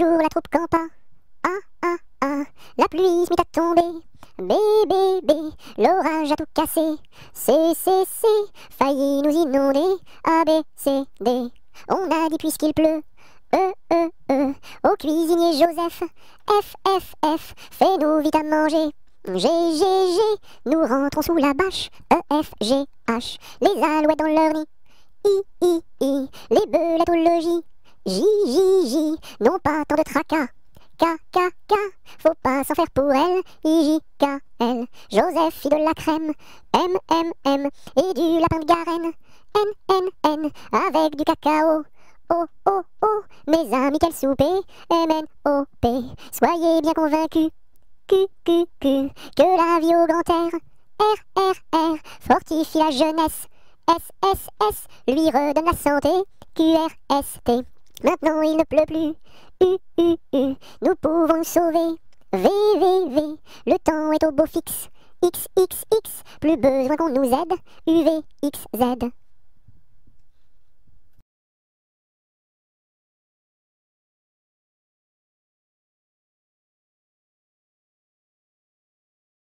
la troupe campa. a, ah, a, ah, a, ah, la pluie se mit à tomber. Bébé, b, l'orage a tout cassé. C, C, C, failli nous inonder. A, B, C, D, on a dit puisqu'il pleut. E, E, E, au cuisinier Joseph. F, F, F, fais-nous vite à manger. G, G, G, nous rentrons sous la bâche. E, F, G, H, les alouettes dans leur nid. I, I, I, les au logis, J, J, J, non pas tant de tracas. K, K, K, faut pas s'en faire pour elle. I, J, K, L, Joseph, fille de la crème. M, M, M, et du lapin de Garenne. N, N, N, avec du cacao. Oh, oh, oh, mes amis, quel souper. M, N, O, P, soyez bien convaincus. Q, Q, Q, que la vie au grand air. R, R, R, fortifie la jeunesse. S, S, S, lui redonne la santé. Q, R, S, T. Maintenant il ne pleut plus. U, U, U, nous pouvons sauver. V, V, V, le temps est au beau fixe. X, X, X, plus besoin qu'on nous aide. U, V, X, Z.